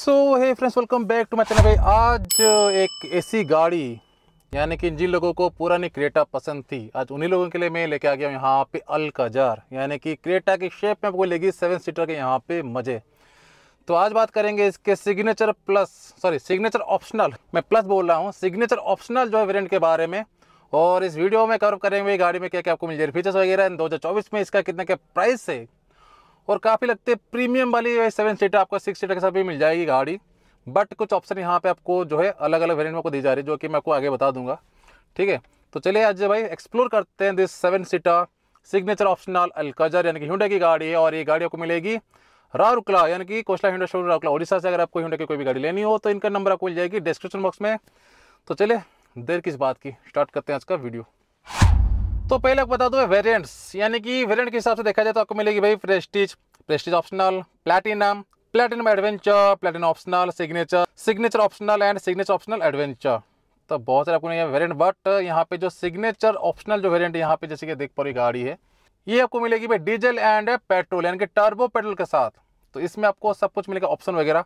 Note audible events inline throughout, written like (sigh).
so hey friends welcome back to my channel भाई आज एक ऐसी गाड़ी यानी कि जिन लोगों को पुरानी क्रेटा पसंद थी आज उन्हीं लोगों के लिए मैं लेके आ गया हूँ यहाँ पे अल कजार यानी कि क्रेटा की शेप में आपको लेगी सेवन सीटर के यहाँ पे मज़े तो आज बात करेंगे इसके signature plus sorry signature optional मैं प्लस बोल रहा हूँ सिग्नेचर ऑप्शनल जो है वेरियंट के बारे में और इस वीडियो में कवर करेंगे गाड़ी में क्या क्या आपको मिल जाएगी फीचर्स वगैरह दो हज़ार में इसका कितने के प्राइस है और काफ़ी लगते प्रीमियम वाली सेवन सीटर आपको सिक्स सीटर के साथ भी मिल जाएगी गाड़ी बट कुछ ऑप्शन यहाँ पे आपको जो है अलग अलग वेरियंट में आपको दी जा रही है जो कि मैं आपको आगे बता दूंगा ठीक है तो चलिए आज भाई एक्सप्लोर करते हैं this seven seater signature optional Alcazar यानी कि हिंडे की गाड़ी है और ये गाड़ी आपको मिलेगी राउरकला यानी कि कोसला हिंडा शोरूम राउरकला उड़ीसा से अगर आपको हिंडे की कोई भी गाड़ी लेनी हो तो इनका नंबर आपको मिल जाएगी डिस्क्रिप्शन बॉक्स में तो चलिए देर किस बात की स्टार्ट करते हैं आज का वीडियो तो पहले बता दो वेरियंट्स यानी कि वेरियंट के हिसाब से देखा जाए तो आपको मिलेगी भाई prestige prestige optional platinum platinum adventure platinum optional signature signature optional and signature optional adventure तो बहुत सारे आपको वेरियंट बट यहाँ पे जो सिग्नेचर ऑप्शनल जो वेरियंट यहाँ पे जैसे कि देख पा रही गाड़ी है ये आपको मिलेगी भाई डीजल एंड पेट्रोल यानी कि टर्बो पेट्रोल के साथ तो इसमें आपको सब कुछ मिलेगा ऑप्शन वगैरह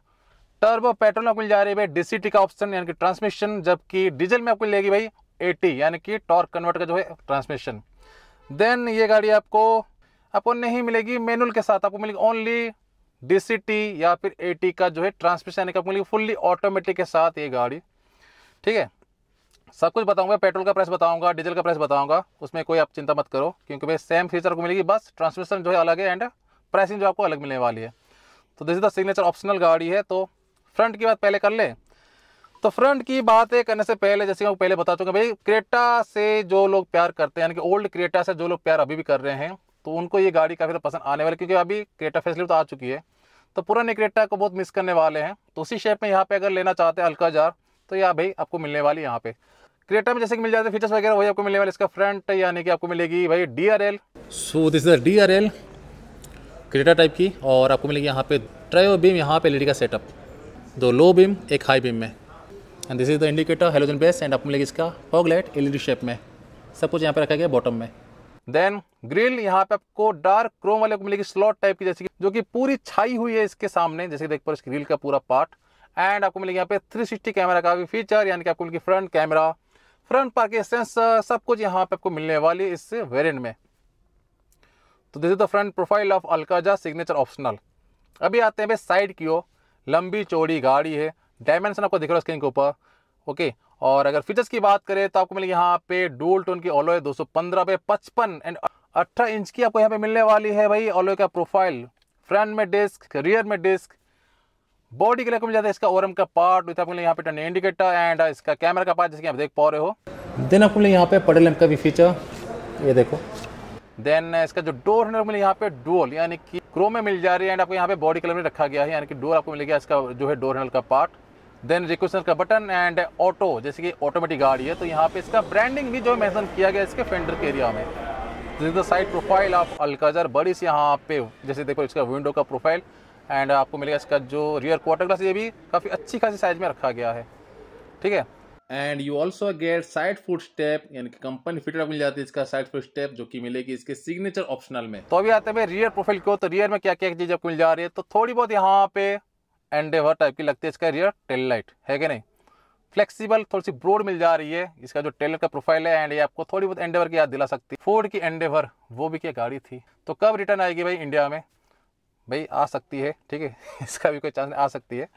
टर्बो पेट्रोल में आपको मिल जा रही है भाई डीसीटी का ऑप्शन यानी कि ट्रांसमिशन जबकि डीजल में आपको मिलेगी भाई 80 यानी कि टॉर्क कन्वर्ट का जो है ट्रांसमिशन देन ये गाड़ी आपको आपको नहीं मिलेगी मैनुअल के साथ आपको मिलेगी ओनली डी या फिर ए का जो है ट्रांसमिशन यानी कि आपको मिलेगी फुल्ली ऑटोमेटिक के साथ ये गाड़ी ठीक है सब कुछ बताऊंगा पेट्रोल का प्राइस बताऊंगा डीजल का प्राइस बताऊंगा उसमें कोई आप चिंता मत करो क्योंकि भाई सेम फीचर को मिलेगी बस ट्रांसमिशन जो है अलग है एंड प्राइसिंग जो आपको अलग मिलने वाली है तो this is the signature optional गाड़ी है तो फ्रंट की बात पहले कर लें तो फ्रंट की बातें करने से पहले जैसे मैं पहले बता चुका भाई क्रेटा से जो लोग प्यार करते हैं यानी कि ओल्ड क्रेटा से जो लोग प्यार अभी भी कर रहे हैं तो उनको ये गाड़ी काफ़ी पसंद आने वाली क्योंकि अभी क्रेटा फैसिलिटी तो आ चुकी है तो पुराने क्रेटा को बहुत मिस करने वाले हैं तो उसी शेप में यहाँ पर अगर लेना चाहते हैं हल्का जार तो यह भाई आपको मिलने वाली यहाँ पे क्रेटा में जैसे कि मिल जाते हैं फीचर्स वगैरह वही आपको मिलने वाले इसका फ्रंट यानी कि आपको मिलेगी भाई D R L so this is D R L Creta type की और आपको मिलेगी यहाँ पे ट्रायो बीम यहाँ पे लेडी का सेटअप दो लो बीम एक हाई बीम में and this is the indicator halogen base and अपने मिलेगी इसका फॉगलाइट एल शेप में सब कुछ यहाँ पे रखा गया बॉटम में देन ग्रिल यहाँ पे आपको डार्क क्रोम वाले को मिलेगी स्लॉट टाइप की जैसे कि जो कि पूरी छाई हुई है इसके सामने जैसे देख पर इस ग्रिल का पूरा पार्ट एंड आपको मिलेगी यहाँ पे 360 कैमरा का भी फीचर यानी कि आपको मिलेगी front camera front parking sensor सब कुछ यहाँ पे आपको मिलने वाली इस वेरियंट में तो this is the front profile of Alcazar signature optional अभी आते हैं भाई साइड की ओर लंबी चौड़ी गाड़ी है डायमेंशन आपको दिख रहा है स्क्रीन के ऊपर ओके और अगर फीचर्स की बात करें तो आपको मिलेगी यहाँ पे डोल टोन की ऑलो है दो पे पचपन एंड अट्ठारह इंच की आपको यहाँ पे मिलने वाली है भाई ऑलो का प्रोफाइल फ्रंट में डिस्क रियर में डिस्क बॉडी के लिए मिल जाता है इसका ओरम का पार्ट विथ आपको यहाँ पे टर्न इंडिकेटर एंड इसका कैमरा का पार्ट जैसे आप देख पा रहे हो देन आपको मिले यहाँ पे पडल का भी फीचर ये देखो देन इसका जो डोर है मिले यहाँ पे डोल यानी कि क्रोम में मिल जा रही है एंड आपको यहाँ पे बॉडी कलर में रखा गया है यानी कि डोर आपको मिलेगा इसका जो है डोर हैंडल का पार्ट देन रिक्वेस्टर का बटन एंड ऑटो जैसे कि ऑटोमेटिक गाड़ी है तो यहाँ पे इसका ब्रांडिंग भी जो है मैंसन किया गया इसके फेंडर के एरिया में this the side profile of Alcazar बड़ी सी यहाँ पे जैसे देखो इसका विंडो का प्रोफाइल एंड आपको मिलेगा इसका जो रियर क्वार्टर ग्लास ये भी काफ़ी अच्छी खासी साइज में रखा गया है ठीक है and you also get side foot step यानी कि कंपनी फिटर मिल जाती है इसका साइड फुट स्टेप जो कि मिलेगी इसके सिग्नेचर ऑप्शनल में तो अभी आते हैं रियर प्रोफाइल को तो रियर में क्या क्या चीज आपको मिल जा रही है तो थोड़ी बहुत यहाँ पे एंडेवर टाइप की लगती है इसका रियर टेल लाइट है कि नहीं फ्लेक्सिबल थोड़ी सी ब्रोड मिल जा रही है इसका जो टेलर का प्रोफाइल है एंड ये आपको थोड़ी बहुत एंडेवर की याद दिला सकती है फोर्ड की एंडेवर वो भी क्या गाड़ी थी तो कब रिटर्न आएगी भाई इंडिया में भाई आ सकती है ठीक है (laughs) इसका भी कोई चांस आ सकती है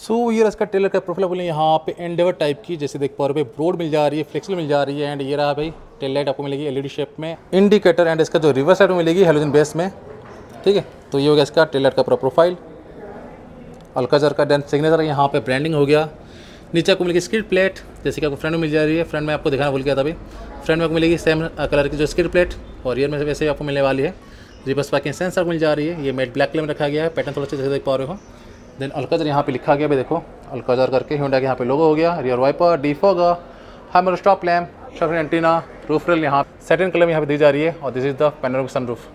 सो so, ये इसका टेलर का प्रोफाइल बोले यहाँ पे एंडेवर टाइप की जैसे देख पा रहे हो भाई ब्रोड मिल जा रही है फ्लेक्सिबल मिल जा रही है एंड ये रहा भाई टेल लाइट आपको मिलेगी एलईडी शेप में इंडिकेटर एंड इसका जो रिवर्स साइड मिलेगी हेलोजन बेस में ठीक है तो ये हो गया इसका टेलर का प्रोफाइल अलकाजर का डेन सिग्नेचर यहाँ पे ब्रांडिंग हो गया नीचे आपको मिलेगी स्किट प्लेट जैसे कि आपको फ्रंट में मिल जा रही है फ्रंट में आपको दिखाना भूल गया था अभी फ्रंट में आपको मिलेगी सेम कलर की जो स्किट प्लेट और ईयर में से वैसे आपको मिलने वाली है रिवर्स पैकिंग सेंसर मिल जा रही है ये मेट ब्लैक कलर में रखा गया है पैटर्न थोड़ा अच्छे से देख पा रहे हो देन अलकाजर यहाँ पे लिखा गया देखो अलकाजर करके होंडा के यहाँ पे लोगो हो गया रियर वाइपर डीफ होगा हमर stop lamp shutter antenna roof rail यहाँ सेटिन कलर में यहाँ पर दी जा रही है और दिस इज़ द पेनर सन रूफ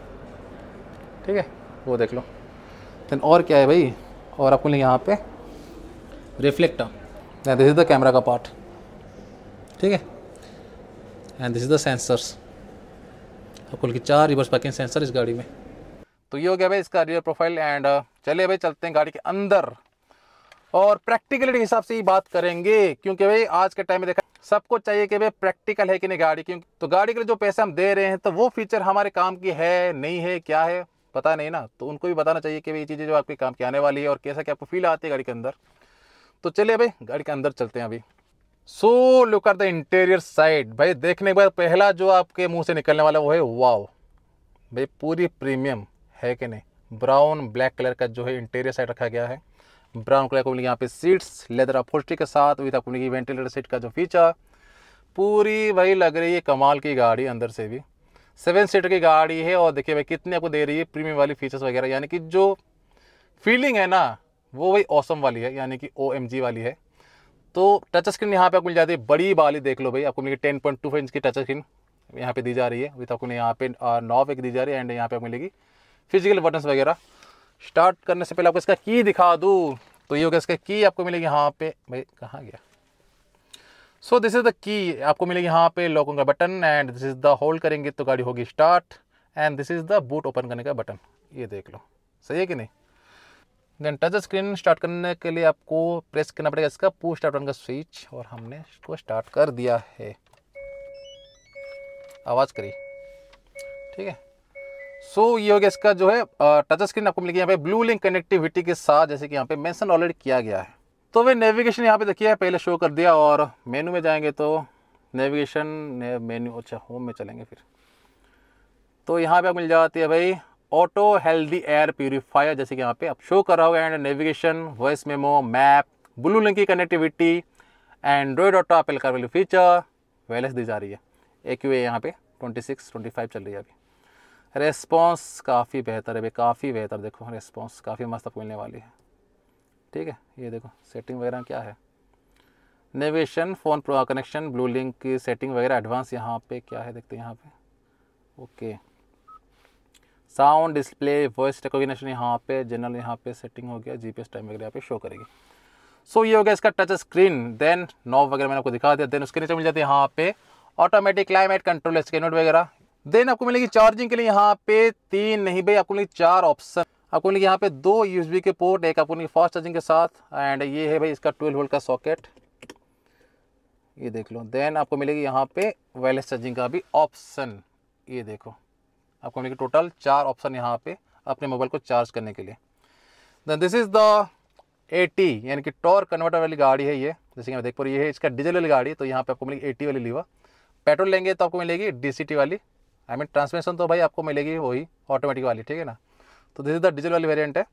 ठीक है वो देख लो देन और क्या है भाई और आपको यहाँ पे reflector and this is the camera का पार्ट ठीक है and this is the sensors आपको लिए चार रिवर्स पैकिंग सेंसर इस गाड़ी में तो ये हो गया भाई इसका रियर प्रोफाइल एंड चलिए भाई चलते हैं गाड़ी के अंदर और प्रैक्टिकलिटी के हिसाब से ही बात करेंगे क्योंकि भाई आज के टाइम में देखा सबको चाहिए कि भाई प्रैक्टिकल है कि नहीं गाड़ी क्योंकि तो गाड़ी के लिए जो पैसे हम दे रहे हैं तो वो फीचर हमारे काम की है नहीं है क्या है पता नहीं ना तो उनको भी बताना चाहिए कि भाई ये चीज़ें जो आपके काम की आने वाली है और कैसा क्या आपको फील आती है गाड़ी के अंदर तो चलिए भाई गाड़ी के अंदर चलते हैं अभी so look are the interior side भाई देखने के बाद पहला जो आपके मुंह से निकलने वाला वो है वाव भाई पूरी प्रीमियम है कि नहीं ब्राउन ब्लैक कलर का जो है इंटीरियर साइड रखा गया है ब्राउन कलर को मिलेगी यहाँ पे सीट्स लेदर अपोस्ट्री के साथ विद आपको मिलेगी वेंटिलेटर सीट का जो फीचर पूरी भाई लग रही है कमाल की गाड़ी अंदर से भी सेवन सीटर की गाड़ी है और देखिए भाई कितने आपको दे रही है प्रीमियम वाली फीचर्स वगैरह यानी कि जो फीलिंग है ना वो भाई ऑसम वाली है यानी कि ओ वाली है तो टच स्क्रीन यहाँ पे आपको मिल जाती है बड़ी वाली देख लो भाई आपको मिलेगी टेन पॉइंट टू इंच की टच स्क्रीन यहाँ पे दी जा रही है विथ आपको यहाँ पे नौ पे दी जा रही है एंड यहाँ पे आपको मिलेगी फिजिकल बटन्स वगैरह स्टार्ट करने से पहले आपको इसका की दिखा दूँ तो ये हो गया इसका की आपको मिलेगी यहाँ पे भाई कहाँ गया so this is the key आपको मिलेगी यहाँ पे लॉक का button and this is the hold करेंगे तो गाड़ी होगी start and this is the boot open करने का बटन ये देख लो सही है कि नहीं देन टच स्क्रीन स्टार्ट करने के लिए आपको प्रेस करना पड़ेगा इसका पुश स्टार्ट बटन का स्विच और हमने इसको स्टार्ट कर दिया है आवाज़ करी ठीक है सो so, ये हो गया इसका जो है टच स्क्रीन आपको मिलेगी यहाँ पे ब्लू लिंक कनेक्टिविटी के साथ जैसे कि यहाँ पे मेंशन ऑलरेडी किया गया है तो वे नेविगेशन यहाँ पे देखिए पहले शो कर दिया और मेनू में जाएंगे तो नेविगेशन ने, मेन्यू अच्छा होम में चलेंगे फिर तो यहाँ पे आप मिल जाती है भाई ऑटो हेल्दी एयर प्योरीफायर जैसे कि यहाँ पे आप शो कर रहा होगा and navigation voice memo map blue link की connectivity Android auto Apple car feature wireless दी जा रही है ए क्यू ए यहाँ पे ट्वेंटी सिक्स ट्वेंटी फाइव चल रही है अभी रेस्पॉन्स काफ़ी बेहतर है भाई काफ़ी बेहतर देखो रेस्पॉन्स काफ़ी मस्त मिलने वाली है ठीक है ये देखो सेटिंग वगैरह क्या है navigation phone connection blue link की सेटिंग वगैरह एडवांस यहाँ पे क्या है देखते हैं यहाँ पे okay sound display voice recognition यहाँ पे जनरल यहाँ पे सेटिंग हो गया जीपीएस टाइम वगैरह यहाँ पे शो करेगी सो so, ये हो गया इसका टच स्क्रीन देन नॉब वगैरह मैंने आपको दिखा दिया देन उसके नीचे मिल जाती है यहाँ पे ऑटोमेटिक क्लाइमेट कंट्रोल स्कैनोट वगैरह देन आपको मिलेगी चार्जिंग के लिए यहाँ पे तीन नहीं भाई आपको मिलेगी चार ऑप्शन आपको यहाँ पे दो यूएसबी के पोर्ट एक आपको फास्ट चार्जिंग के साथ एंड ये है भाई इसका 12 वोल्ट का सॉकेट ये देख लो देन आपको मिलेगी यहाँ पे वायरलेस चार्जिंग का भी ऑप्शन ये देखो आपको मिलेगी टोटल चार ऑप्शन यहाँ पे अपने मोबाइल को चार्ज करने के लिए then this is the AT यानी कि टॉर कन्वर्टर वाली गाड़ी है ये जैसे कि मैं देख पा रही है इसका डीजल वाली गाड़ी तो यहाँ पे आपको मिलेगी एटी वाली लीवा पेट्रोल लेंगे तो आपको मिलेगी डी वाली आई मीन ट्रांसमिशन तो भाई आपको मिलेगी वही ऑटोमेटिक वाली ठीक है ना तो दिस इज द डीजल वाली वेरियंट है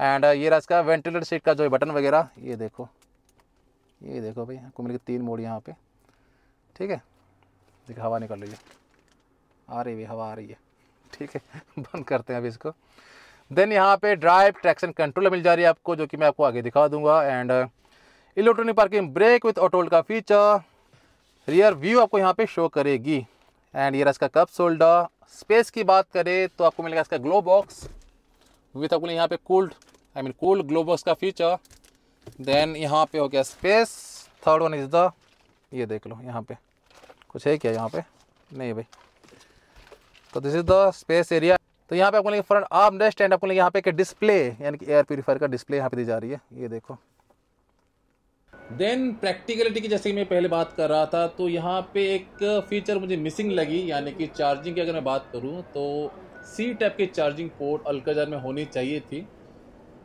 एंड uh, ये रहा इसका वेंटिलेटर सीट का जो बटन वगैरह ये देखो ये देखो भाई आपको मिलेगी तीन मोड़ यहाँ पे ठीक है देखो हवा निकाल लीजिए आ रही है हवा आ रही है ठीक है (laughs) बंद करते हैं अभी इसको देन यहाँ पे ड्राइव ट्रैक्शन कंट्रोल मिल जा रही है आपको जो कि मैं आपको आगे दिखा दूंगा and electronic parking brake with autohold का फीचर रियर व्यू आपको यहाँ पे शो करेगी एंड ये इसका कप सोल्डर स्पेस की बात करें तो आपको मिलेगा इसका ग्लो बॉक्स विथ अपने यहाँ पे cold I mean cold glovebox का फीचर देन यहाँ पे हो गया space third one is the ये देख लो यहाँ पे कुछ है क्या यहाँ पे नहीं भाई तो this is the space area तो यहाँ पे आपको लेंगे फ्रंट आप नेक्स्ट एंड आपको लेंगे यहाँ पे एक डिस्प्ले यानी कि एयर प्योरीफायर का डिस्प्ले यहाँ पे दी जा रही है ये देखो देन प्रैक्टिकलिटी की जैसे कि मैं पहले बात कर रहा था तो यहाँ पे एक फीचर मुझे मिसिंग लगी यानी कि चार्जिंग की अगर मैं बात करूँ तो सी टाइप के चार्जिंग पोर्ट अलकाजार में होनी चाहिए थी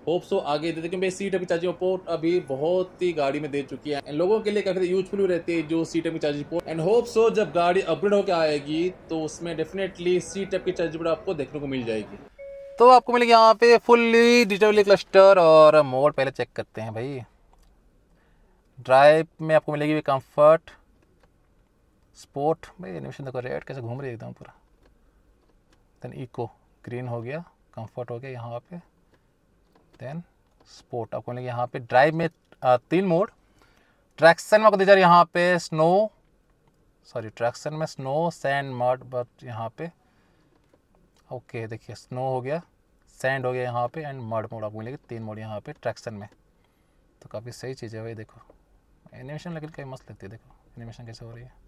होप सो तो आगे देते क्योंकि सी टाइप की चार्जिंग पोर्ट अभी बहुत ही गाड़ी में दे चुकी है एंड लोगों के लिए काफी यूजफुल भी रहती है जो सी टाइप की charging port and hope so जब गाड़ी अपग्रेड होकर आएगी तो उसमें डेफिनेटली सी टाइप की चार्जिंग पोर्ट आपको देखने को मिल जाएगी तो आपको मिलेगी यहाँ पे फुल्ली डिजिटल क्लस्टर और मोड पहले चेक करते हैं भाई ड्राइव में आपको मिलेगी कम्फर्ट स्पोर्ट भाई एनिमेशन देखो रेड कैसे घूम रही है एकदम पूरा देन इको ग्रीन हो गया कंफर्ट हो गया यहाँ पे देन स्पोर्ट आपको मिलेगा यहाँ पे ड्राइव में तीन मोड ट्रैक्शन में दीजिए यहाँ पे स्नो सॉरी ट्रैक्शन में स्नो सैंड मड बट यहाँ पे ओके देखिए स्नो हो गया सैंड हो गया यहाँ पे एंड मड मोड आपको मिलेगी तीन मोड यहाँ पे ट्रैक्शन में तो काफ़ी सही चीज़ है भाई देखो एनिमेशन लेकिन कहीं मस्त लगती है देखो एनिमेशन कैसे हो रही है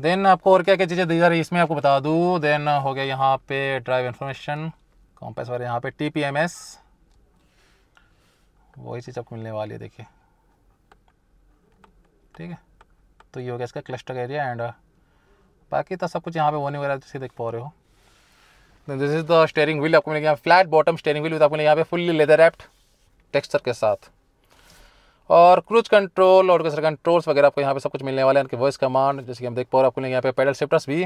देन आपको और क्या क्या चीज़ें दी जा रही है इसमें आपको बता दूँ देन हो गया यहाँ पे ड्राइव इन्फॉर्मेशन कॉम्पेस वाले यहाँ पे टी पी एम एस वही चीज़ आपको मिलने वाली है देखिए ठीक है तो ये हो गया इसका क्लस्टर एरिया एंड बाकी तो सब कुछ यहाँ पे होने वगैरह जैसे देख पा रहे हो this is the steering wheel आपको मिलेगा फ्लैट बॉटम स्टेयरिंग व्हील आपको मिलेगा यहाँ पे फुल्ली लेदर एप्ट टेक्सचर के साथ और क्रूज कंट्रोल और कैसे कंट्रोल्स वगैरह आपको यहाँ पे सब कुछ मिलने वाले हैं इनके वॉइस कमांड जैसे कि हम देख पा रहे हैं आपको यहाँ पे पैडल शिफ्टर्स भी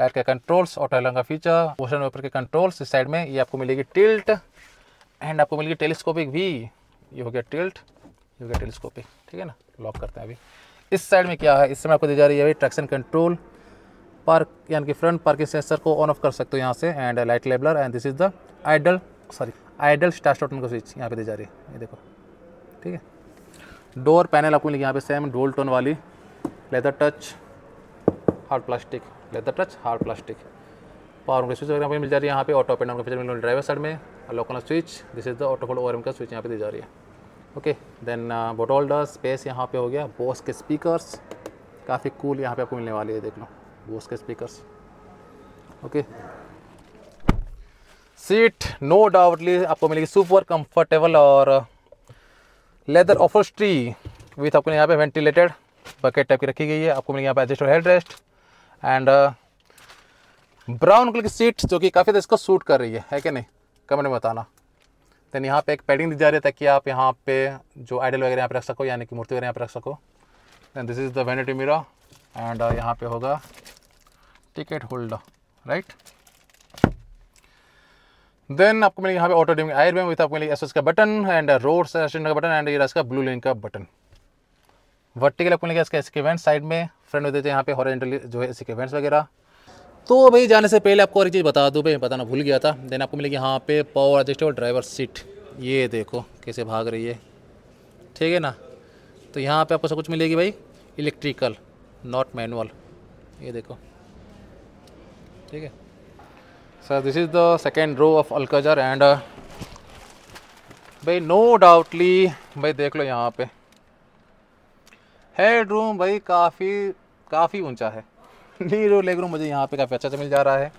लाइट का कंट्रोल्स और टाइलर का फीचर मोशन वेपर के कंट्रोल्स इस साइड में ये आपको मिलेगी टिल्ट एंड आपको मिलेगी टेलीस्कोपिक भी ये हो गया टिल्ट ये हो गया टेलीस्कोपिक ठीक है ना लॉक करते हैं अभी इस साइड में क्या है इस समय आपको दी जा रही है ट्रैक्शन कंट्रोल पार्क यानी कि फ्रंट पार्किंग सेंसर को ऑन ऑफ कर सकते हो यहाँ से एंड लाइट लेबलर and this is the idle sorry idle start का स्विच यहाँ पे दी जा रही है ये देखो ठीक है डोर पैनल आपको मिलेगी यहाँ पे सेम डोल टोन वाली leather touch hard plastic leather touch hard plastic power switch वगैरह मिल जा रही है यहाँ पे ऑटो पेन फीचर मिल ड्राइवर साइड में local switch this is the auto fold ओर का स्विच यहाँ पे दी जा रही है ओके देन बोटोल्डर स्पेस यहाँ पे हो गया बोस के स्पीकर्स काफ़ी कूल यहाँ पे आपको मिलने वाली है देख लो बोस के speakers okay seat no doubtly आपको मिलेगी सुपर कम्फर्टेबल और लेदर ऑफोस्ट्री विथ आपको यहाँ पे वेंटिलेटेड बकेट टाइप की रखी गई है आपको मिलेगी यहाँ पे एडजस्ट और head rest and brown colour की सीट जो कि काफ़ी इसको सूट कर रही है है कि नहीं कमेंट में बताना देन यहाँ पे एक पैडिंग दी जा रही है ताकि आप यहाँ पे जो आइडल वगैरह यहाँ पे रख सको यानी कि मूर्ति वगैरह यहाँ पे रख सको then this is the vanity mirror and यहाँ पे होगा टिकट होल्डर राइट देन आपको मिलेगा यहाँ पे auto dimming IRVM with आपको मिलेगा एस का बटन एंड रोड का बटन एंड ये इसका ब्लू लिंक का बटन वर्टिकल आपको मिलेगा इसका इसके इवेंट साइड में फ्रंट में देते हैं यहाँ पे हॉरेंटली जो है इसके इवेंट्स वगैरह तो भाई जाने से पहले आपको और एक चीज़ बता दूँ भाई बताना भूल गया था देन आपको मिलेगी यहाँ पे पावर एडजस्टेबल ड्राइवर सीट ये देखो कैसे भाग रही है ठीक है ना तो यहाँ पे आपको सब कुछ मिलेगी भाई इलेक्ट्रिकल नॉट मैनुअल ये देखो ठीक है So this is the second row of Alcazar and uh, भाई नो डाउटली भाई देख लो यहाँ पे हेड रूम भाई काफ़ी काफ़ी ऊंचा है नी रो लेग रूम मुझे यहाँ पे काफ़ी अच्छा अच्छा मिल जा रहा है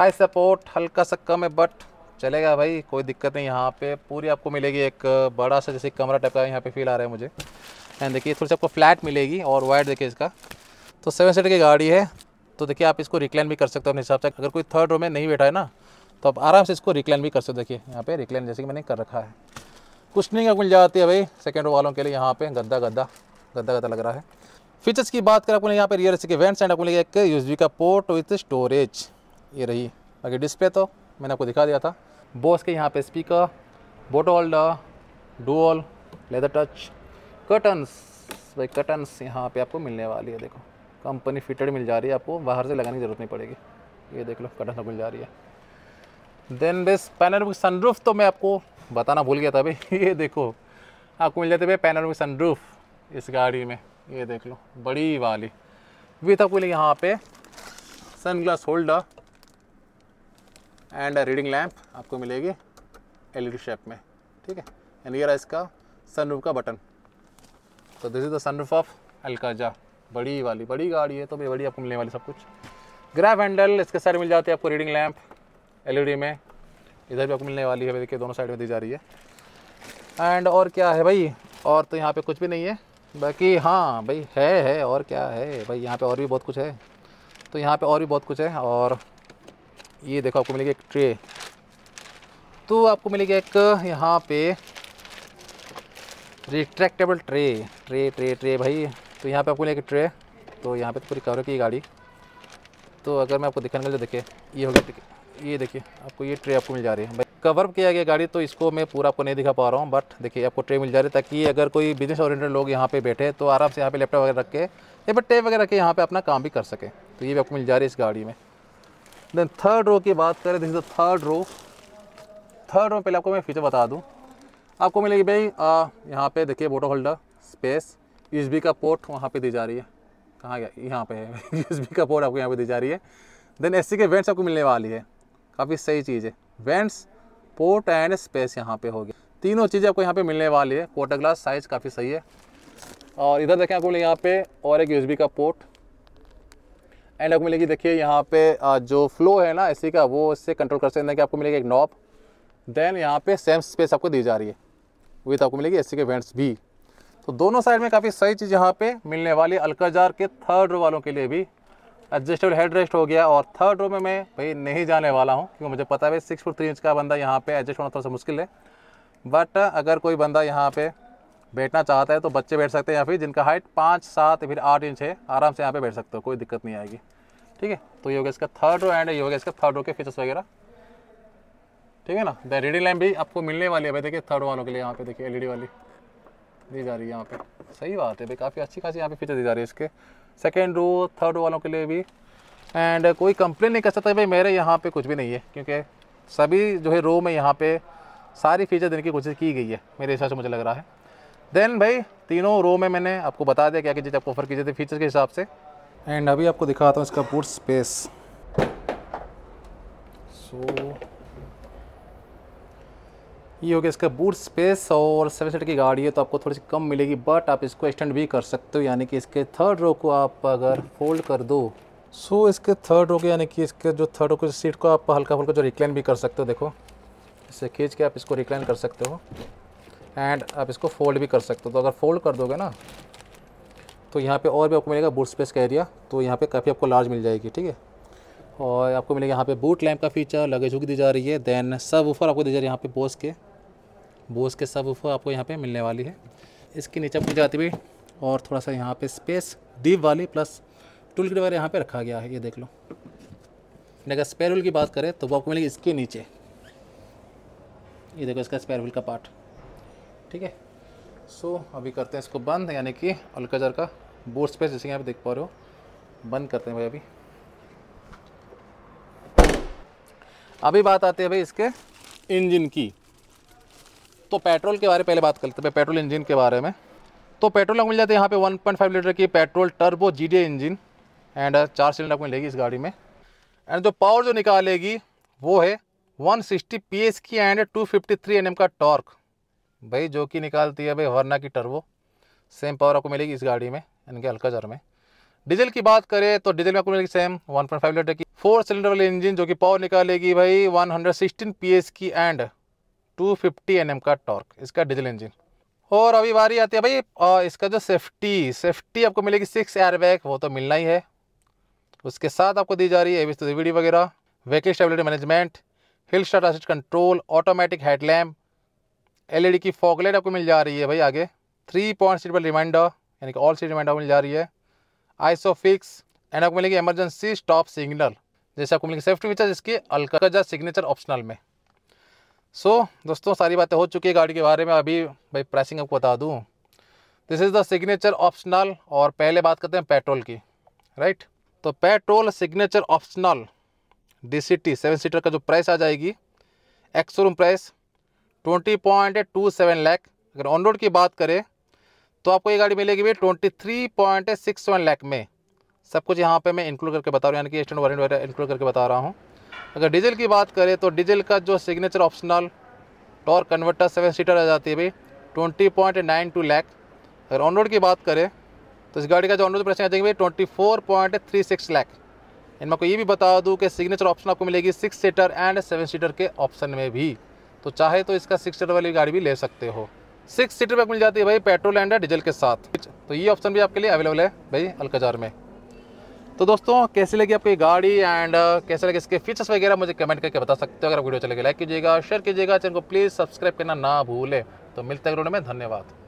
थाई सपोर्ट हल्का सा कम है बट चलेगा भाई कोई दिक्कत नहीं यहाँ पे पूरी आपको मिलेगी एक uh, बड़ा सा जैसे कमरा टाइप का यहाँ पे फील आ रहा है मुझे एंड देखिए थोड़ी सी आपको फ्लैट मिलेगी और वाइड देखिए इसका तो सेवन सीटर की गाड़ी है तो देखिए आप इसको रिक्लाइन भी कर सकते हो अपने हिसाब से अगर कोई थर्ड रो में नहीं बैठा है ना तो आप आराम से इसको रिक्लाइन भी कर सकते हो देखिए यहाँ पे रिक्लाइन जैसे कि मैंने कर रखा है कुशनिंग मिल जाती है भाई सेकेंड रो वालों के लिए यहाँ पे गद्दा गद्दा गद्दा गद्दा लग रहा है फीचर्स की बात करें आपको यहाँ पे रियर के वेंट्स एंड आपको लिया एक यूज का पोर्ट विथ स्टोरेज ये रही बाकी डिस्प्ले तो मैंने आपको दिखा दिया था बोस के यहाँ पे speaker bottle holder leather touch curtains भाई कर्टन्स यहाँ पे आपको मिलने वाली है देखो कंपनी फिटेड मिल जा रही है आपको बाहर से लगाने की ज़रूरत नहीं पड़ेगी ये देख लो कटन मिल जा रही है देन बेस सन सनरूफ तो मैं आपको बताना भूल गया था भाई (laughs) ये देखो आपको मिल जाते भाई पैनल सनरूफ इस गाड़ी में ये देख लो बड़ी वाली विथ आपको यहाँ पे sun glass holder and reading lamp आपको मिलेगी एलईडी शेप e में ठीक है एंड ये रहा इसका सनरूफ का बटन तो this is the sunroof of Alcazar बड़ी वाली बड़ी गाड़ी है तो भी बड़ी आपको मिलने वाली सब कुछ ग्रैफ हैंडल इसके साइड मिल जाते हैं आपको रीडिंग लैम्प डी में इधर भी आपको मिलने वाली है देखिए दोनों साइड में दी जा रही है एंड और क्या है भाई और तो यहाँ पे कुछ भी नहीं है बाकी हाँ भाई है है और क्या है भाई यहाँ पे और भी बहुत कुछ है तो यहाँ पे और भी बहुत कुछ है और ये देखो आपको मिलेगी एक ट्रे तो आपको मिलेगी एक यहाँ पे retractable tray tray tray tray भाई तो यहाँ पे आपको लेके ट्रे तो यहाँ पे तो पूरी कवर की गाड़ी तो अगर मैं आपको दिखाने जो देखिए ये हो गया ये देखिए आपको ये ट्रे आपको मिल जा रही है भाई कवर किया गया गाड़ी तो इसको मैं पूरा आपको नहीं दिखा पा रहा हूँ बट देखिए आपको ट्रे मिल जा रही है ताकि अगर कोई बिजनेस ओरिएंटेड लोग यहाँ पे बैठे तो आराम से यहाँ पे लैपटॉप वगैरह रख के या फिर टेप वगैरह रख के यहाँ पे अपना काम भी कर सके तो ये भी आपको मिल जा रही है इस गाड़ी में देन थर्ड रो की बात करें देखिए थर्ड रो थर्ड रो पहले आपको मैं फीचर बता दूँ आपको मिलेगी भाई यहाँ पे देखिए बोटो होल्डर स्पेस यूएसबी का पोर्ट वहाँ पे दी जा रही है कहाँ गया यहाँ पे है यूएसबी (laughs) का पोर्ट आपको यहाँ पे दी जा रही है देन एस के वेंट्स आपको मिलने वाली है काफ़ी सही चीज़ है वेंट्स पोर्ट एंड स्पेस यहाँ पे होगी तीनों चीज़ें आपको यहाँ पे मिलने वाली है कोटा ग्लास साइज़ काफ़ी सही है और इधर देखें आपको यहाँ पे और एक यूएसबी का पोर्ट एंड आपको मिलेगी देखिए यहाँ पे जो फ्लो है ना एसी का वो इससे कंट्रोल कर सकते हैं कि आपको मिलेगी एक नॉब देन यहाँ पे सेम स्पेस आपको दी जा रही है विथ आपको मिलेगी एसी के वेंट्स भी तो दोनों साइड में काफ़ी सही चीज़ यहाँ पे मिलने वाली अलकाजार के थर्ड रो वालों के लिए भी एडजस्टेबल हेड रेस्ट हो गया और थर्ड रो में मैं भाई नहीं जाने वाला हूँ क्योंकि मुझे पता है सिक्स फुट थ्री इंच का बंदा यहाँ पर एडजस्ट होना थोड़ा सा मुश्किल है बट अगर कोई बंदा यहाँ पर बैठना चाहता है तो बच्चे बैठ सकते हैं या फिर जिनका हाइट पाँच सात फिर आठ इंच है आराम से यहाँ पर बैठ सकते हो कोई दिक्कत नहीं आएगी ठीक है तो ये हो गया इसका थर्ड रो एंड ये हो गया इसका थर्ड रो के फीचर्स वगैरह ठीक है ना द रेडी लैम्प भी आपको मिलने वाली है भाई देखिए थर्ड वालों के लिए यहाँ पे देखिए एलईडी वाली दी जा रही है यहाँ पे सही बात है भाई काफ़ी अच्छी खासी यहाँ पे फीचर दी जा रही है इसके सेकेंड रो थर्ड रो वालों के लिए भी एंड कोई कंप्लेन नहीं कर सकता भाई मेरे यहाँ पे कुछ भी नहीं है क्योंकि सभी जो है रो में यहाँ पे सारी फीचर देने की कोशिश की गई है मेरे हिसाब से मुझे लग रहा है देन भाई तीनों रो में मैंने आपको बता दिया क्या क्या चीज़ आपको ऑफर की जाती फीचर के हिसाब से एंड अभी आपको दिखाता हूँ इसका बूट स्पेस सो so, ये हो गया इसका बूट स्पेस और सेवन सीटर की गाड़ी है तो आपको थोड़ी सी कम मिलेगी बट आप इसको एक्सटेंड भी कर सकते हो यानी कि इसके थर्ड रो को आप अगर फोल्ड कर दो सो so, इसके थर्ड रो के यानी कि इसके जो थर्ड रो की सीट को आप हल्का फुल्का जो रिक्लाइन भी कर सकते हो देखो इसे खींच के आप इसको रिक्लाइन कर सकते हो एंड आप इसको फोल्ड भी कर सकते हो तो अगर फोल्ड कर दोगे ना तो यहाँ पे और भी आपको मिलेगा बूट स्पेस का एरिया तो यहाँ पे काफ़ी आपको लार्ज मिल जाएगी ठीक है और आपको मिलेगा यहाँ पे बूट लैम्प का फीचर लगेज हुक दी जा रही है देन सब ऊपर आपको दी जा रही है यहाँ पे बोस के बोस के सब आपको यहाँ पे मिलने वाली है इसके नीचे अपनी जाती हुई और थोड़ा सा यहाँ पे स्पेस डीप वाली प्लस टूल किट वगैरह यहाँ पे रखा गया है ये देख लो अगर स्पेयर व्हील की बात करें तो वो आपको मिलेगी इसके नीचे ये देखो इसका स्पेयर व्हील का पार्ट ठीक है सो अभी करते हैं इसको बंद यानी कि अलकजर का बोर्ड स्पेस जैसे यहाँ पे देख पा रहे हो बंद करते हैं भाई अभी अभी बात आती है भाई इसके इंजन की तो पेट्रोल के बारे में पहले बात करते हैं पेट्रोल इंजन के बारे में तो पेट्रोल आपको मिल जाते हैं यहाँ पे 1.5 लीटर की petrol turbo G engine and uh, चार सिलेंडर आपको मिलेगी इस गाड़ी में एंड जो पावर जो निकालेगी वो है 160 सिक्सटी की एंड 253 फिफ्टी का टॉर्क भाई जो कि निकालती है भाई हॉर्ना की टर्बो सेम पावर आपको मिलेगी इस गाड़ी में यानी कि हल्का जर में डीजल की बात करें तो डीजल में आपको मिलेगी सेम फाइव लीटर की फोर सिलेंडर वाली इंजन जो कि पावर निकालेगी भाई पी पीएस की and two fifty N M का टॉर्क इसका डीजल इंजन और अभी बारी आती है भाई आ, इसका जो सेफ्टी सेफ्टी आपको मिलेगी सिक्स एयर वो तो मिलना ही है उसके साथ आपको दी जा रही है एविस डी वगैरह vehicle stability management hill start assist control automatic headlamp LED की फॉकलेट आपको मिल जा रही है भाई आगे थ्री पॉइंट सीट पर रिमाइंडर यानी कि ऑल सीट रिमाइंडर मिल जा रही है आइसो फिक्स एंड आपको मिलेगी इमरजेंसी स्टॉप सिग्नल जैसे आपको मिलेगी सेफ्टी फीचर इसकी अलका सिग्नेचर ऑप्शनल में सो so, दोस्तों सारी बातें हो चुकी है गाड़ी के बारे में अभी भाई प्राइसिंग आपको बता दूँ this is the signature optional और पहले बात करते हैं पेट्रोल की राइट तो petrol signature optional D C T seven seater का जो प्राइस आ जाएगी ex room price twenty point two seven lakh अगर ऑन रोड की बात करें तो आपको ये गाड़ी मिलेगी भी twenty three point six seven lakh में सब कुछ यहाँ पे मैं इंक्लूड करके बता रहा हूँ यानी कि स्टैंड वारंट वगैरह इंक्लूड करके बता रहा हूँ अगर डीजल की बात करें तो डीजल का जो signature optional torque converter seven seater आ जाती है भाई twenty point nine two lakh अगर ऑन रोड की बात करें तो इस गाड़ी का जो ऑन रोड प्राइसिंग आ जाएगी भाई twenty four point three six lakh इन मैं को ये भी बता दूँ कि सिग्नेचर ऑप्शन आपको मिलेगी six seater and seven seater के ऑप्शन में भी तो चाहे तो इसका सिक्स सीटर वाली गाड़ी भी ले सकते हो सिक्स सीटर पर मिल जाती है भाई पेट्रोल एंड डीजल के साथ तो ये ऑप्शन भी आपके लिए अवेलेबल है भाई अलकाजार में तो दोस्तों कैसे लगी आपकी गाड़ी एंड uh, कैसे लगे इसके फीचर्स वगैरह मुझे कमेंट करके बता सकते हो अगर वीडियो चलेगी लाइक कीजिएगा शेयर कीजिएगा चैनल को प्लीज़ सब्सक्राइब करना ना भूलें तो मिलते हैं में धन्यवाद